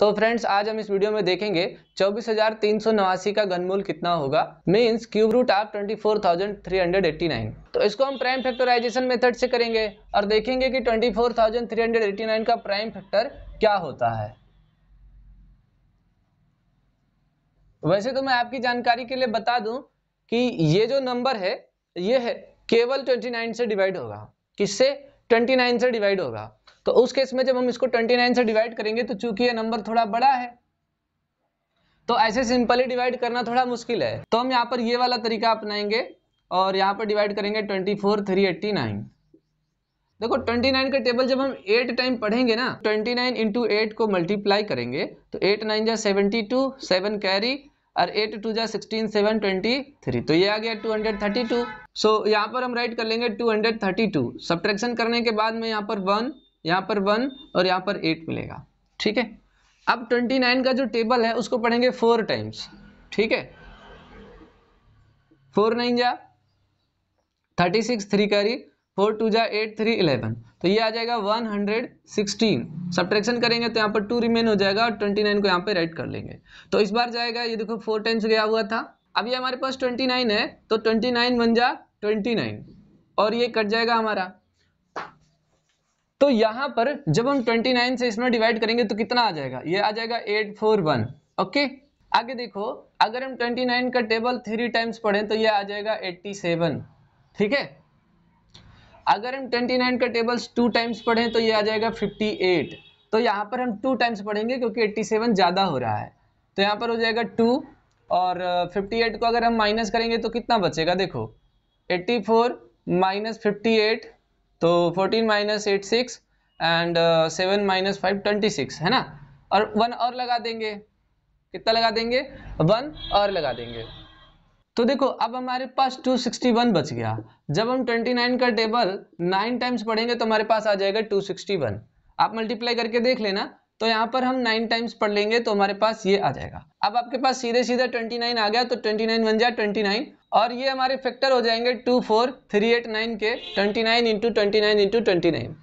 तो फ्रेंड्स आज हम इस वीडियो में देखेंगे चौबीस हजार तीन सौ नवासी का घनमूल कितना होगा मीन्स क्यूब रूट आप twenty four thousand three hundred eighty nine तो इसको हम प्राइम फैक्टराइजेशन मेथड से करेंगे और देखेंगे कि 24,389 का प्राइम फैक्टर क्या होता है वैसे तो मैं आपकी जानकारी के लिए बता दूं कि ये जो नंबर है ये है केवल 29 से डिवाइड होगा किससे 29 से डिवाइड होगा तो उस केस में जब हम इसको 29 से डिवाइड करेंगे तो चूंकि ये नंबर थोड़ा बड़ा है तो ऐसे सिंपली डिवाइड करना थोड़ा मुश्किल है तो हम यहाँ पर ये वाला तरीका अपनाएंगे और यहाँ पर डिवाइड करेंगे ट्वेंटी फोर देखो 29 का टेबल जब हम 8 टाइम पढ़ेंगे ना 29 नाइन इंटू को मल्टीप्लाई करेंगे तो 8 नाइन जा सेवेंटी टू सेवन कैरी और 8 टू जा सिक्सटीन सेवन ट्वेंटी थ्री तो ये आ गया 232 हंड्रेड थर्टी टू सो यहाँ पर हम राइट कर लेंगे 232 हंड्रेड करने के बाद में यहाँ पर वन यहाँ पर वन और यहाँ पर एट मिलेगा ठीक है अब ट्वेंटी नाइन का जो टेबल है उसको पढ़ेंगे फोर टाइम्स ठीक है फोर नाइन जा थर्टी सिक्स थ्री करी फोर टू जा एट थ्री इलेवन तो ये आ जाएगा वन हंड्रेड सिक्सटीन सब्ट्रैक्शन करेंगे तो यहाँ पर टू रिमेन हो जाएगा और ट्वेंटी नाइन को यहाँ पे राइट कर लेंगे तो इस बार जाएगा ये देखो फोर टाइम्स गया हुआ था अब ये हमारे पास ट्वेंटी नाइन है तो ट्वेंटी नाइन बन जा ट्वेंटी नाइन और ये कट जाएगा हमारा तो यहां पर जब हम 29 से इसमें डिवाइड करेंगे तो कितना आ जाएगा ये आ जाएगा 841 ओके आगे देखो अगर हम 29 का टेबल थ्री टाइम्स पढ़ें तो ये आ जाएगा 87 ठीक है अगर हम 29 का टेबल्स टू टाइम्स पढ़ें तो ये आ जाएगा 58 तो यहां पर हम टू टाइम्स पढ़ेंगे क्योंकि 87 ज़्यादा हो रहा है तो यहां पर हो जाएगा टू और 58 को अगर हम माइनस करेंगे तो कितना बचेगा देखो 84 फोर माइनस फिफ्टी एट तो fourteen minus eight six and seven minus five twenty six है ना और वन और लगा देंगे कितना लगा देंगे वन और लगा देंगे तो देखो अब हमारे पास 261 बच गया जब हम 29 का टेबल नाइन टाइम्स पढ़ेंगे तो हमारे पास आ जाएगा 261 आप मल्टीप्लाई करके देख लेना तो यहाँ पर हम नाइन टाइम्स पढ़ लेंगे तो हमारे पास ये आ जाएगा अब आपके पास सीधे सीधे ट्वेंटी नाइन आ गया तो ट्वेंटी नाइन बन जाए ट्वेंटी नाइन और ये हमारे फैक्टर हो जाएंगे two four three eight nine के twenty nine into twenty nine into twenty nine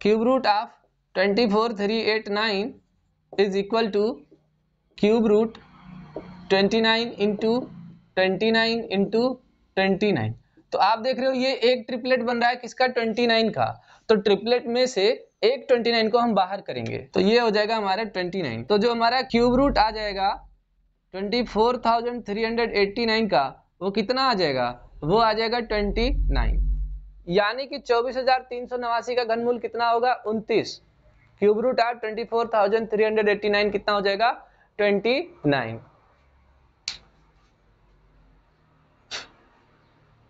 cube root of twenty four three eight nine is equal to cube root twenty nine into twenty nine into twenty nine तो आप देख रहे हो ये एक triplet बन रहा है किसका ट्वेंटी नाइन का तो ट्रिपलेट में से एक ट्वेंटी नाइन को हम बाहर करेंगे तो ये हो जाएगा हमारा ट्वेंटी नाइन तो जो हमारा क्यूब रूट आ जाएगा twenty four thousand three hundred eighty nine का वो कितना आ जाएगा वो आ जाएगा ट्वेंटी नाइन यानी कि चौबीस हजार तीन सौ नवासी का घनमूल कितना होगा उनतीस cube root are twenty four thousand three hundred eighty nine कितना हो जाएगा ट्वेंटी नाइन